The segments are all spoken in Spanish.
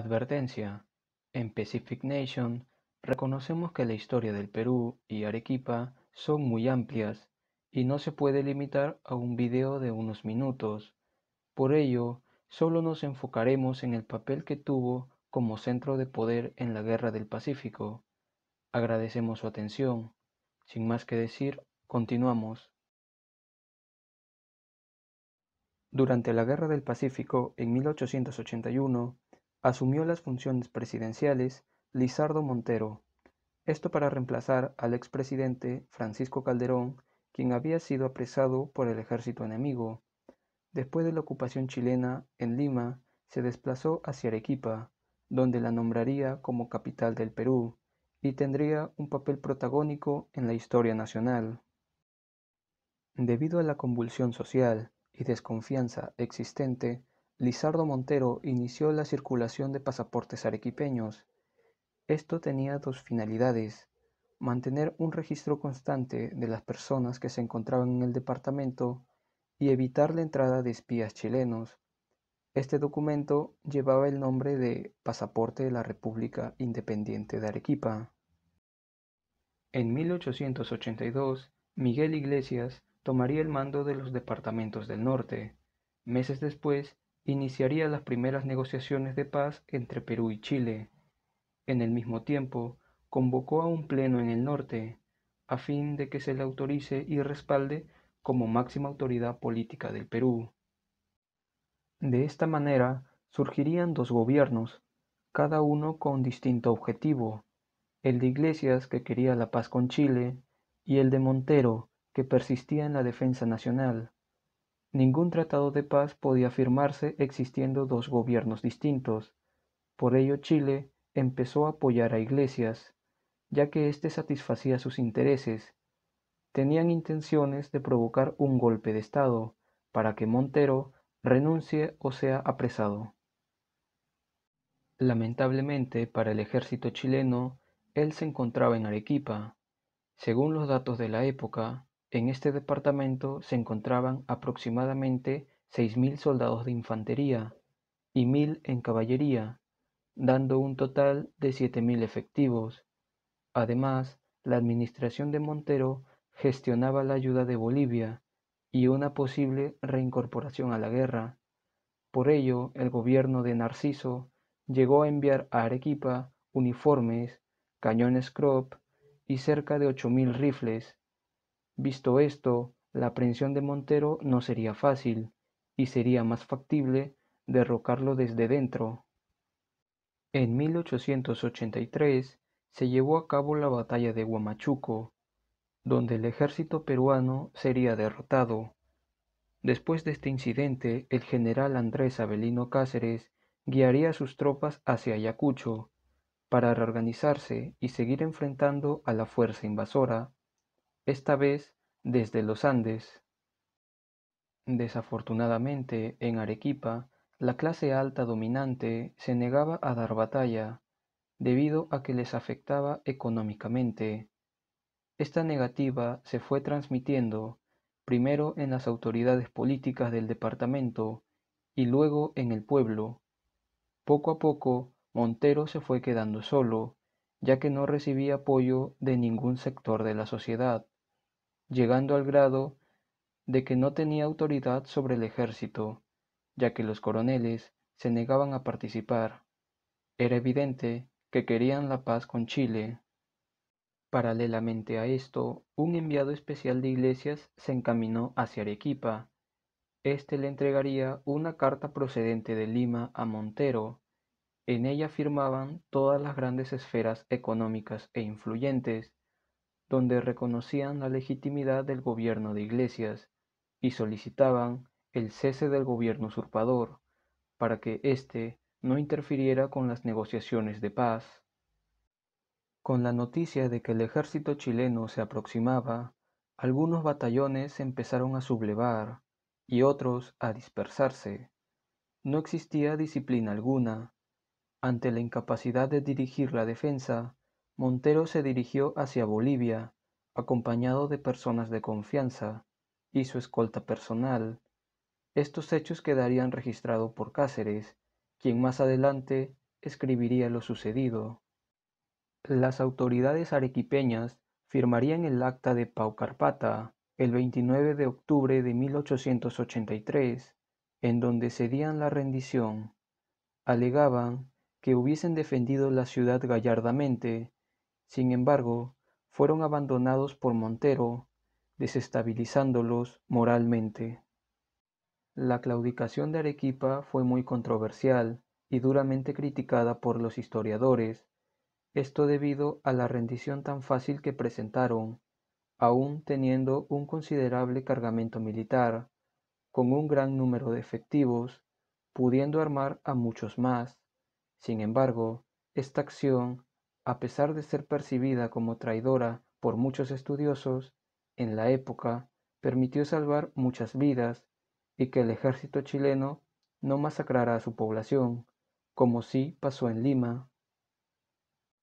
Advertencia: En Pacific Nation reconocemos que la historia del Perú y Arequipa son muy amplias y no se puede limitar a un video de unos minutos. Por ello, solo nos enfocaremos en el papel que tuvo como centro de poder en la Guerra del Pacífico. Agradecemos su atención. Sin más que decir, continuamos. Durante la Guerra del Pacífico en 1881, Asumió las funciones presidenciales Lizardo Montero, esto para reemplazar al expresidente Francisco Calderón, quien había sido apresado por el ejército enemigo. Después de la ocupación chilena en Lima, se desplazó hacia Arequipa, donde la nombraría como capital del Perú y tendría un papel protagónico en la historia nacional. Debido a la convulsión social y desconfianza existente, Lizardo Montero inició la circulación de pasaportes arequipeños, esto tenía dos finalidades, mantener un registro constante de las personas que se encontraban en el departamento y evitar la entrada de espías chilenos. Este documento llevaba el nombre de Pasaporte de la República Independiente de Arequipa. En 1882, Miguel Iglesias tomaría el mando de los departamentos del norte. Meses después, Iniciaría las primeras negociaciones de paz entre Perú y Chile; en el mismo tiempo convocó a un pleno en el norte, a fin de que se le autorice y respalde como máxima autoridad política del Perú. De esta manera surgirían dos gobiernos, cada uno con distinto objetivo, el de Iglesias que quería la paz con Chile y el de Montero que persistía en la defensa nacional. Ningún tratado de paz podía firmarse existiendo dos gobiernos distintos, por ello Chile empezó a apoyar a Iglesias, ya que éste satisfacía sus intereses. Tenían intenciones de provocar un golpe de Estado, para que Montero renuncie o sea apresado. Lamentablemente para el ejército chileno, él se encontraba en Arequipa. Según los datos de la época, en este departamento se encontraban aproximadamente seis mil soldados de infantería y mil en caballería, dando un total de siete mil efectivos. Además, la administración de Montero gestionaba la ayuda de Bolivia y una posible reincorporación a la guerra. Por ello, el gobierno de Narciso llegó a enviar a Arequipa uniformes, cañones crop y cerca de ocho mil rifles Visto esto, la aprehensión de Montero no sería fácil, y sería más factible derrocarlo desde dentro. En 1883 se llevó a cabo la batalla de Huamachuco, donde el ejército peruano sería derrotado. Después de este incidente, el general Andrés Abelino Cáceres guiaría a sus tropas hacia Ayacucho para reorganizarse y seguir enfrentando a la fuerza invasora esta vez desde los Andes. Desafortunadamente, en Arequipa, la clase alta dominante se negaba a dar batalla, debido a que les afectaba económicamente. Esta negativa se fue transmitiendo, primero en las autoridades políticas del departamento y luego en el pueblo. Poco a poco, Montero se fue quedando solo, ya que no recibía apoyo de ningún sector de la sociedad llegando al grado de que no tenía autoridad sobre el ejército, ya que los coroneles se negaban a participar. Era evidente que querían la paz con Chile. Paralelamente a esto, un enviado especial de Iglesias se encaminó hacia Arequipa. Este le entregaría una carta procedente de Lima a Montero. En ella firmaban todas las grandes esferas económicas e influyentes donde reconocían la legitimidad del gobierno de Iglesias y solicitaban el cese del gobierno usurpador para que éste no interfiriera con las negociaciones de paz. Con la noticia de que el ejército chileno se aproximaba, algunos batallones empezaron a sublevar y otros a dispersarse. No existía disciplina alguna. Ante la incapacidad de dirigir la defensa, Montero se dirigió hacia Bolivia, acompañado de personas de confianza y su escolta personal. Estos hechos quedarían registrados por Cáceres, quien más adelante escribiría lo sucedido. Las autoridades arequipeñas firmarían el Acta de Paucarpata el 29 de octubre de 1883, en donde cedían la rendición. Alegaban que hubiesen defendido la ciudad gallardamente sin embargo, fueron abandonados por Montero, desestabilizándolos moralmente. La claudicación de Arequipa fue muy controversial y duramente criticada por los historiadores, esto debido a la rendición tan fácil que presentaron, aún teniendo un considerable cargamento militar, con un gran número de efectivos, pudiendo armar a muchos más. Sin embargo, esta acción a pesar de ser percibida como traidora por muchos estudiosos, en la época permitió salvar muchas vidas y que el ejército chileno no masacrara a su población, como sí pasó en Lima.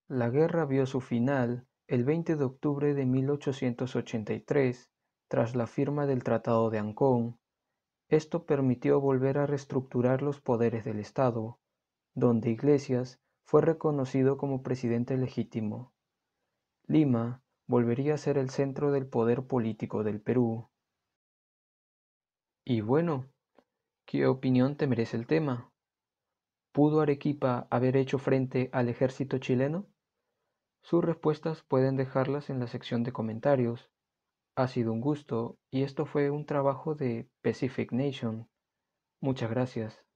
La guerra vio su final el 20 de octubre de 1883, tras la firma del Tratado de Ancón. Esto permitió volver a reestructurar los poderes del Estado, donde Iglesias fue reconocido como presidente legítimo, Lima volvería a ser el centro del poder político del Perú. Y bueno, ¿qué opinión te merece el tema? ¿Pudo Arequipa haber hecho frente al ejército chileno? Sus respuestas pueden dejarlas en la sección de comentarios. Ha sido un gusto y esto fue un trabajo de Pacific Nation. Muchas gracias.